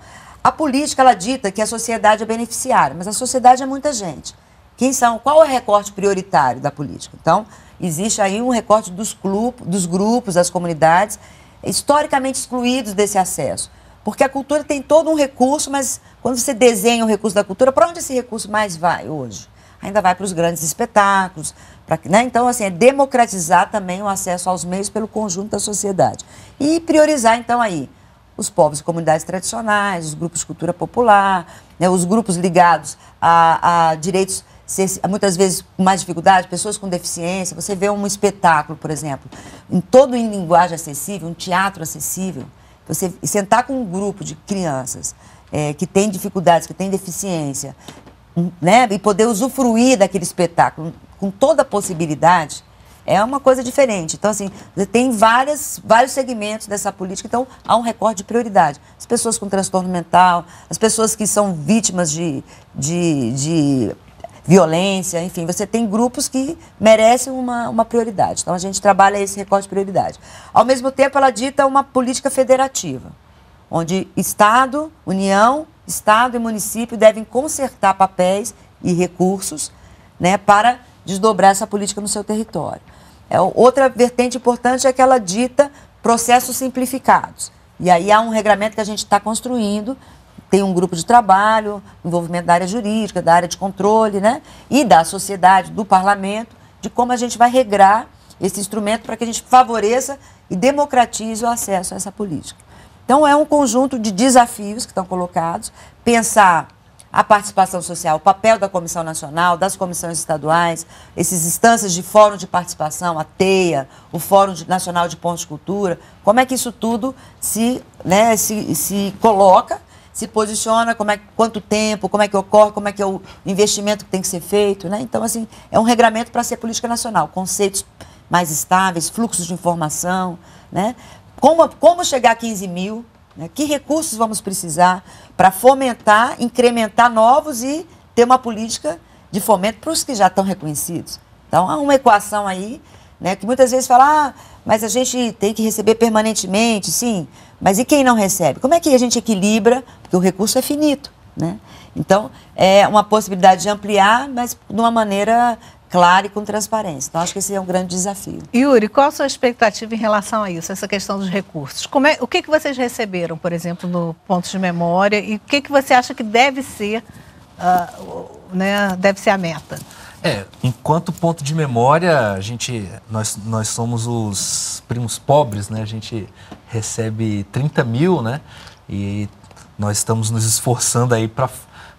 A política, ela dita que a sociedade é beneficiária, mas a sociedade é muita gente. Quem são? Qual é o recorte prioritário da política? Então, existe aí um recorte dos, clubes, dos grupos, das comunidades, historicamente excluídos desse acesso. Porque a cultura tem todo um recurso, mas quando você desenha o recurso da cultura, para onde esse recurso mais vai hoje? Ainda vai para os grandes espetáculos, Pra, né? Então, assim, é democratizar também o acesso aos meios pelo conjunto da sociedade. E priorizar, então, aí, os povos e comunidades tradicionais, os grupos de cultura popular, né? os grupos ligados a, a direitos muitas vezes com mais dificuldade, pessoas com deficiência. Você vê um espetáculo, por exemplo, em todo em linguagem acessível, um teatro acessível. Você sentar com um grupo de crianças é, que tem dificuldades, que tem deficiência, né, e poder usufruir daquele espetáculo com toda a possibilidade, é uma coisa diferente. Então, assim, tem várias, vários segmentos dessa política, então há um recorde de prioridade. As pessoas com transtorno mental, as pessoas que são vítimas de, de, de violência, enfim, você tem grupos que merecem uma, uma prioridade. Então, a gente trabalha esse recorde de prioridade. Ao mesmo tempo, ela dita uma política federativa, onde Estado, União, Estado e município devem consertar papéis e recursos né, para desdobrar essa política no seu território. É, outra vertente importante é aquela dita processos simplificados. E aí há um regramento que a gente está construindo, tem um grupo de trabalho, envolvimento da área jurídica, da área de controle, né? E da sociedade, do parlamento, de como a gente vai regrar esse instrumento para que a gente favoreça e democratize o acesso a essa política. Então, é um conjunto de desafios que estão colocados, pensar a participação social, o papel da Comissão Nacional, das comissões estaduais, essas instâncias de fórum de participação, a TEIA, o Fórum Nacional de Pontos de Cultura, como é que isso tudo se, né, se, se coloca, se posiciona, como é, quanto tempo, como é que ocorre, como é que é o investimento que tem que ser feito. Né? Então, assim, é um regramento para ser política nacional, conceitos mais estáveis, fluxos de informação, né? como, como chegar a 15 mil, né? Que recursos vamos precisar para fomentar, incrementar novos e ter uma política de fomento para os que já estão reconhecidos? Então, há uma equação aí né, que muitas vezes fala, ah, mas a gente tem que receber permanentemente, sim, mas e quem não recebe? Como é que a gente equilibra? Porque o recurso é finito. Né? Então, é uma possibilidade de ampliar, mas de uma maneira clara e com transparência. Então, acho que esse é um grande desafio. Yuri, qual a sua expectativa em relação a isso, essa questão dos recursos? Como é, o que, que vocês receberam, por exemplo, no ponto de memória e o que, que você acha que deve ser, uh, né, deve ser a meta? É, enquanto ponto de memória, a gente, nós, nós somos os primos pobres, né? A gente recebe 30 mil, né? E nós estamos nos esforçando aí para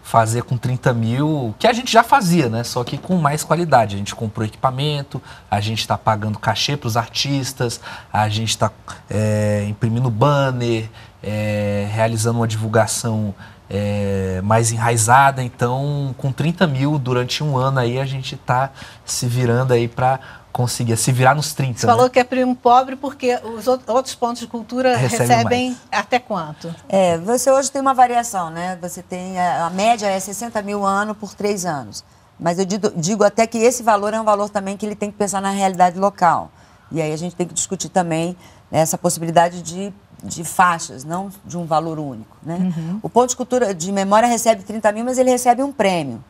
fazer com 30 mil, que a gente já fazia, né? Só que com mais qualidade. A gente comprou equipamento, a gente está pagando cachê para os artistas, a gente está é, imprimindo banner, é, realizando uma divulgação é, mais enraizada. Então, com 30 mil durante um ano aí, a gente está se virando aí para conseguia se virar nos 30. Você né? falou que é primo pobre porque os outros pontos de cultura Recebe recebem mais. até quanto? É, você hoje tem uma variação, né? Você tem a, é, a média é 60 mil ano por três anos. Mas eu digo, digo, até que esse valor é um valor também que ele tem que pensar na realidade local. E aí a gente tem que discutir também né, essa possibilidade de, de faixas, não de um valor único. Né? Uhum. O ponto de cultura de memória recebe 30 mil, mas ele recebe um prêmio.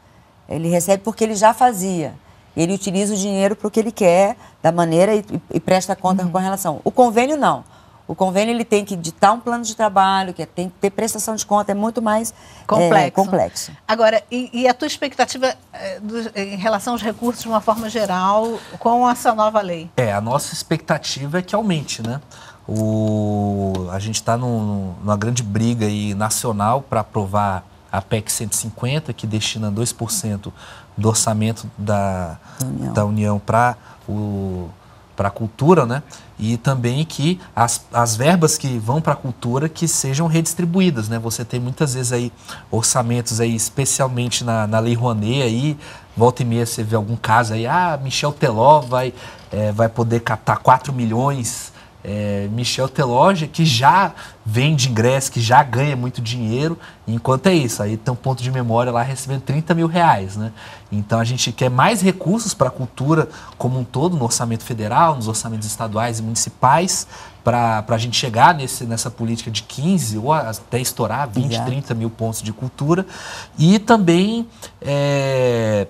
Ele recebe porque ele já fazia ele utiliza o dinheiro para o que ele quer, da maneira e, e presta conta uhum. com relação. O convênio não. O convênio ele tem que ditar um plano de trabalho, que é, tem que ter prestação de conta, é muito mais é, complexo. É, complexo. Agora, e, e, a tua expectativa eh, do, em relação aos recursos de uma forma geral com essa nova lei? É, a nossa expectativa é que aumente, né? O, a gente está numa grande briga aí nacional para aprovar a PEC 150, que destina 2% do orçamento da, União. da União para a cultura, né? E também que as, as verbas que vão para a cultura que sejam redistribuídas, né? Você tem muitas vezes aí orçamentos aí, especialmente na, na Lei Rouanet aí, volta e meia você vê algum caso aí, ah, Michel Teló vai, é, vai poder captar 4 milhões é, Michel Teloja, que já vende ingresso, que já ganha muito dinheiro, enquanto é isso, aí tem um ponto de memória lá recebendo 30 mil reais. Né? Então a gente quer mais recursos para a cultura como um todo, no orçamento federal, nos orçamentos estaduais e municipais, para a gente chegar nesse, nessa política de 15 ou até estourar 20, Obrigado. 30 mil pontos de cultura. E também. É,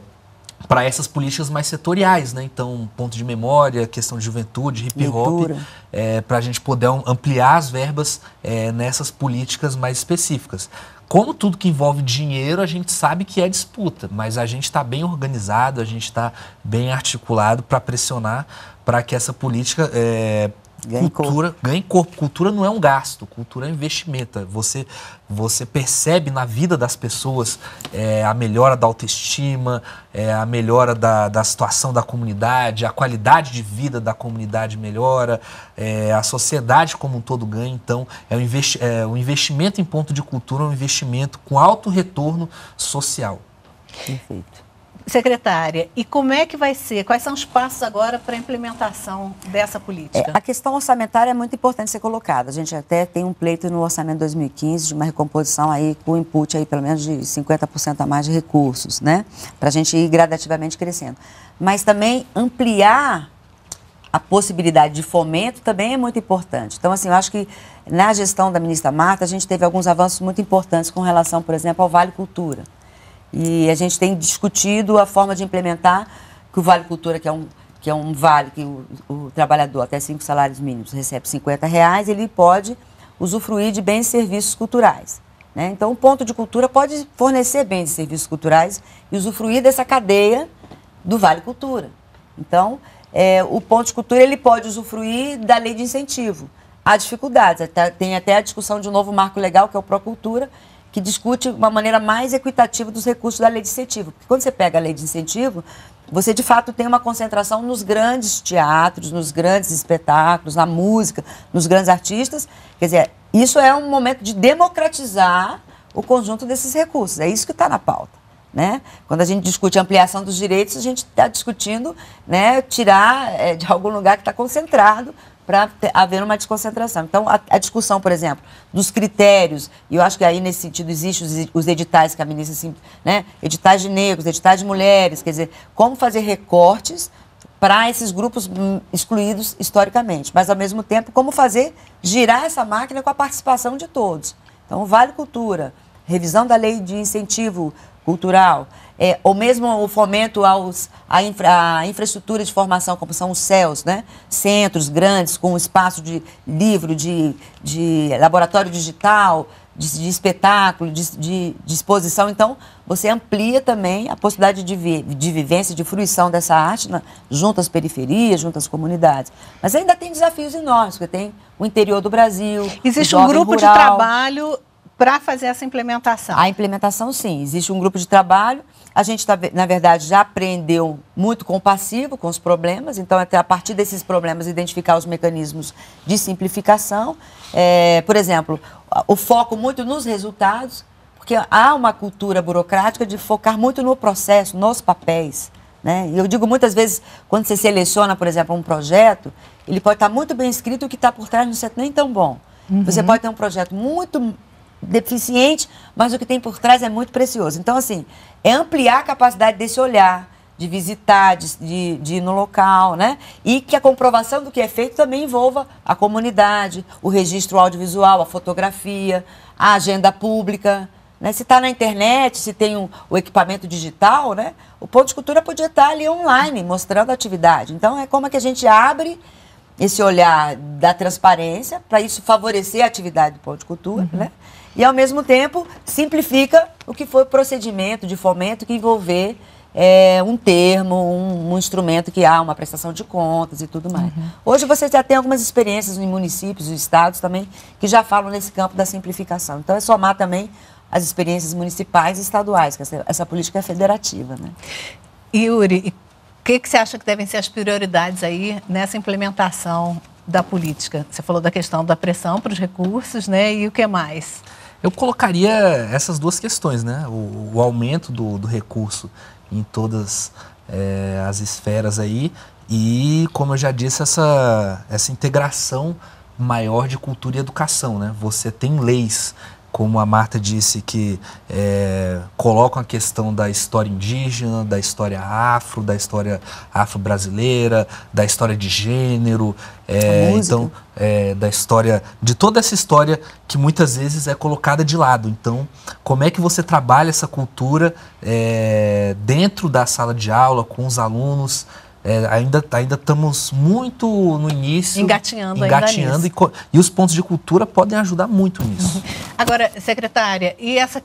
para essas políticas mais setoriais, né? Então, ponto de memória, questão de juventude, hip hop, é, para a gente poder ampliar as verbas é, nessas políticas mais específicas. Como tudo que envolve dinheiro, a gente sabe que é disputa, mas a gente está bem organizado, a gente está bem articulado para pressionar para que essa política é, Ganha cultura, corpo. ganhe corpo. Cultura não é um gasto, cultura é um investimento. É você, você percebe na vida das pessoas é, a melhora da autoestima, é, a melhora da, da situação da comunidade, a qualidade de vida da comunidade melhora, é, a sociedade como um todo ganha. Então, é um, investi o investimento em ponto de cultura, um investimento com alto retorno social. Perfeito. Secretária, e como é que vai ser? Quais são os passos agora para a implementação dessa é, política? É, a questão orçamentária é muito importante ser colocada. A gente até tem um pleito no orçamento 2015 de uma recomposição aí com input aí pelo menos de 50% a mais de recursos, né? Para a gente ir gradativamente crescendo. Mas também ampliar a possibilidade de fomento também é muito importante. Então, assim, eu acho que na gestão da ministra Marta, a gente teve alguns avanços muito importantes com relação, por exemplo, ao Vale Cultura. E a gente tem discutido a forma de implementar que o Vale Cultura, que é um, que é um vale que o, o trabalhador até cinco salários mínimos recebe 50 reais, ele pode usufruir de bens e serviços culturais. Né? Então, o ponto de cultura pode fornecer bens e serviços culturais e usufruir dessa cadeia do Vale Cultura. Então, é, o ponto de cultura ele pode usufruir da lei de incentivo. Há dificuldades, até, tem até a discussão de um novo marco legal, que é o Procultura, que discute uma maneira mais equitativa dos recursos da lei de incentivo. Porque quando você pega a lei de incentivo, você de fato tem uma concentração nos grandes teatros, nos grandes espetáculos, na música, nos grandes artistas. Quer dizer, isso é um momento de democratizar o conjunto desses recursos. É isso que está na pauta. Né? Quando a gente discute ampliação dos direitos, a gente está discutindo né, tirar é, de algum lugar que está concentrado para haver uma desconcentração. Então, a, a, discussão, por exemplo, dos critérios, e eu acho que aí nesse sentido existem os, os, editais que a ministra, assim, né, editais de negros, editais de mulheres, quer dizer, como fazer recortes para esses grupos hum, excluídos historicamente, mas ao mesmo tempo, como fazer girar essa máquina com a participação de todos. Então, vale cultura, revisão da lei de incentivo cultural, é, ou mesmo o fomento aos, a, infra, a, infraestrutura de formação, como são os CELs, né? centros grandes com espaço de livro, de, de laboratório digital, de, de espetáculo, de, de, de, exposição. Então, você amplia também a possibilidade de, vi, de vivência, de fruição dessa arte na, junto às periferias, junto às comunidades. Mas ainda tem desafios enormes, porque tem o interior do Brasil. Existe um grupo rural. de trabalho para fazer essa implementação? A implementação, sim. Existe um grupo de trabalho a gente, tá na verdade, já aprendeu muito compassivo com os problemas, então, até a partir desses problemas, identificar os mecanismos de simplificação. É, por exemplo, o foco muito nos resultados, porque há uma cultura burocrática de focar muito no processo, nos papéis. Né? E eu digo muitas vezes, quando você seleciona, por exemplo, um projeto, ele pode estar muito bem escrito, o que está por trás não é nem tão bom. Uhum. Você pode ter um projeto muito deficiente, mas o que tem por trás é muito precioso. Então, assim, é ampliar a capacidade desse olhar, de visitar, de, de, de, ir no local, né? E que a comprovação do que é feito também envolva a comunidade, o registro audiovisual, a fotografia, a agenda pública. Né? Se está na internet, se tem um, o equipamento digital, né? o ponto de cultura podia estar tá ali online, mostrando a atividade. Então, é como é que a gente abre esse olhar da transparência para isso favorecer a atividade do ponto de cultura, uhum. né? e, ao mesmo tempo, simplifica o que foi procedimento de fomento que envolver é, um termo, um, um, instrumento que há uma prestação de contas e tudo mais. Uhum. Hoje você já tem algumas experiências em municípios e estados também que já falam nesse campo da simplificação. Então, é somar também as experiências municipais e estaduais, que essa, essa política é federativa. Né? Yuri, o que, que você acha que devem ser as prioridades aí nessa implementação da política? Você falou da questão da pressão para os recursos, né? E o que mais? Eu colocaria essas duas questões, né? O, o aumento do, do, recurso em todas é, as esferas aí e, como eu já disse, essa, essa integração maior de cultura e educação, né? Você tem leis como a Marta disse, que é, colocam a questão da história indígena, da história afro, da história afro-brasileira, da história de gênero, é, então é, da história de toda essa história que muitas vezes é colocada de lado. Então, como é que você trabalha essa cultura é, dentro da sala de aula com os alunos? é, ainda ainda estamos muito no início engatinhando engatinhando e, e, os pontos de cultura podem ajudar muito nisso agora secretária e essa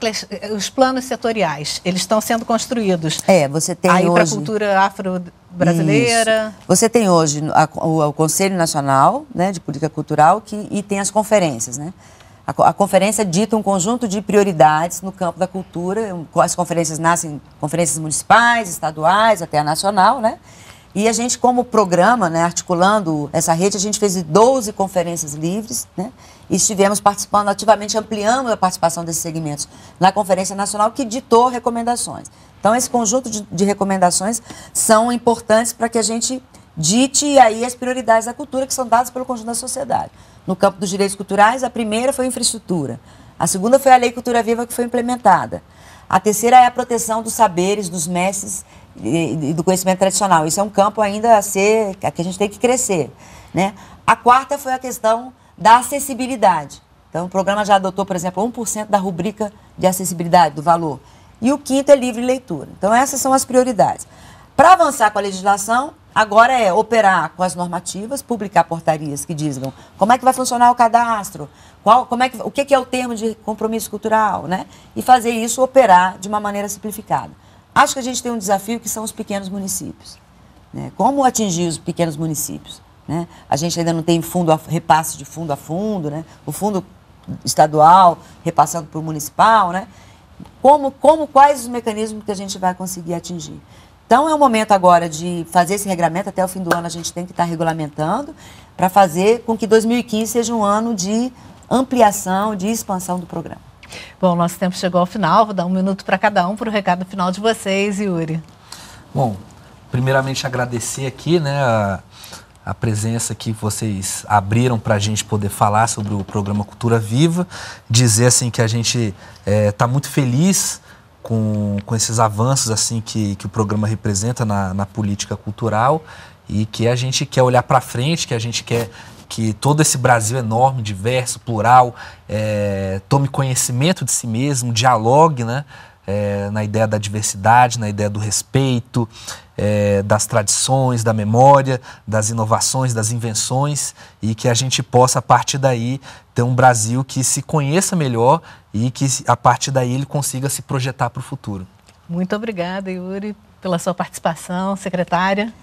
os planos setoriais eles estão sendo construídos é você tem aí hoje... para a cultura afro brasileira Isso. você tem hoje a, o, o, conselho nacional né de política cultural que e tem as conferências né a, a conferência dita um conjunto de prioridades no campo da cultura. As conferências nascem conferências municipais, estaduais, até a nacional, né? E a gente, como programa, né, articulando essa rede, a gente fez 12 conferências livres, né? E estivemos participando ativamente, ampliando a participação desses segmentos na Conferência Nacional, que ditou recomendações. Então, esse conjunto de, de recomendações são importantes para que a gente dite aí as prioridades da cultura que são dadas pelo conjunto da sociedade. No campo dos direitos culturais, a primeira foi a infraestrutura. A segunda foi a Lei Cultura Viva que foi implementada. A terceira é a proteção dos saberes, dos mestres e, do conhecimento tradicional. Isso é um campo ainda a ser a que a gente tem que crescer, né? A quarta foi a questão da acessibilidade. Então, o programa já adotou, por exemplo, 1% da rubrica de acessibilidade, do valor. E o quinto é livre leitura. Então, essas são as prioridades. Para avançar com a legislação, agora é operar com as normativas, publicar portarias que dizem como é que vai funcionar o cadastro, qual, como é que, o que é o termo de compromisso cultural, né? E fazer isso operar de uma maneira simplificada. Acho que a gente tem um desafio que são os pequenos municípios. Né? Como atingir os pequenos municípios? Né? A gente ainda não tem fundo a, repasse de fundo a fundo, né? o fundo estadual repassando para o municipal. Né? Como, como, quais os mecanismos que a gente vai conseguir atingir? Então é o momento agora de fazer esse regulamento, até o fim do ano a gente tem que estar tá regulamentando, para fazer com que 2015 seja um ano de ampliação, de expansão do programa. Bom, nosso tempo chegou ao final, vou dar um minuto para cada um para o recado final de vocês, Yuri. Bom, primeiramente agradecer aqui, né, a, a presença que vocês abriram para a gente poder falar sobre o programa Cultura Viva, dizer assim que a gente está é, tá muito feliz com, com esses avanços assim que, que o programa representa na, na política cultural e que a gente quer olhar para frente, que a gente quer que todo esse Brasil enorme, diverso, plural, é, tome conhecimento de si mesmo, dialogue né, é, na ideia da diversidade, na ideia do respeito, é, das tradições, da memória, das inovações, das invenções e que a gente possa, a partir daí, ter um Brasil que se conheça melhor e que, a partir daí, ele consiga se projetar para o futuro. Muito obrigada, Yuri, pela sua participação, secretária.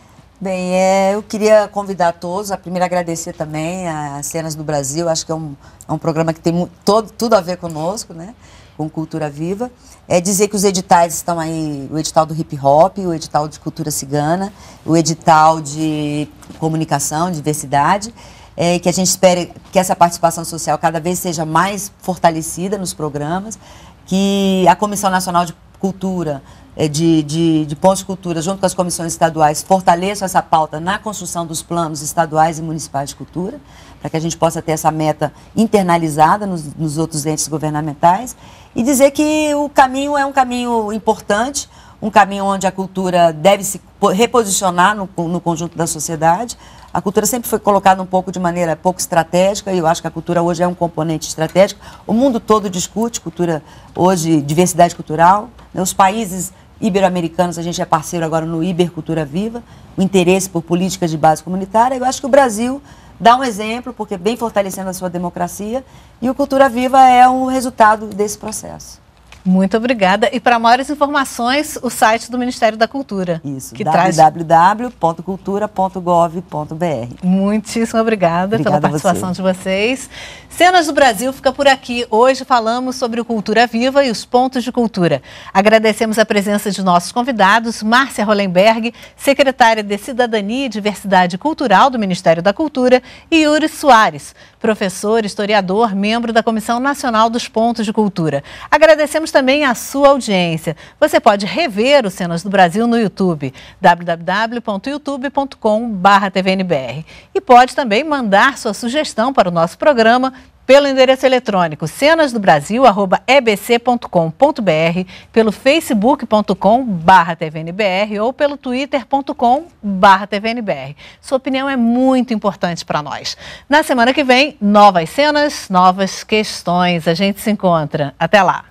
Bem, é, eu queria convidar todos, a primeira agradecer também a Cenas do Brasil, acho que é um, é um programa que tem todo, tudo a ver conosco, né? com Cultura Viva. É dizer que os editais estão aí, o edital do hip hop, o edital de cultura cigana, o edital de comunicação, diversidade, é, que a gente espere que essa participação social cada vez seja mais fortalecida nos programas, que a Comissão Nacional de Cultura é, de, de, de pontos de cultura, junto com as comissões estaduais, fortaleçam essa pauta na construção dos planos estaduais e municipais de cultura, para que a gente possa ter essa meta internalizada nos, nos outros entes governamentais. E dizer que o caminho é um caminho importante, um caminho onde a cultura deve se reposicionar no, no, conjunto da sociedade. A cultura sempre foi colocada um pouco de maneira pouco estratégica, e eu acho que a cultura hoje é um componente estratégico. O mundo todo discute cultura hoje, diversidade cultural. Né? Os países ibero-americanos, a gente é parceiro agora no Ibercultura Viva, o interesse por políticas de base comunitária. Eu acho que o Brasil dá um exemplo, porque vem é fortalecendo a sua democracia, e o Cultura Viva é um resultado desse processo. Muito obrigada. E para maiores informações, o site do Ministério da Cultura. Isso, que www.cultura.gov.br. Muitíssimo obrigada, obrigada pela participação você. de vocês. Cenas do Brasil fica por aqui. Hoje falamos sobre o Cultura Viva e os pontos de cultura. Agradecemos a presença de nossos convidados, Márcia Hollenberg, secretária de Cidadania e Diversidade Cultural do Ministério da Cultura, e Yuri Soares, professor, historiador, membro da Comissão Nacional dos Pontos de Cultura. Agradecemos agradecemos também a sua audiência. Você pode rever os Cenas do Brasil no YouTube, www.youtube.com.br e pode também mandar sua sugestão para o nosso programa pelo endereço eletrônico cenasdobrasil.ebc.com.br, pelo facebook.com.br tvnbr ou pelo twitter.com.br tvnbr. Sua opinião é muito importante para nós. Na semana que vem, novas cenas, novas questões. A gente se encontra. Até lá!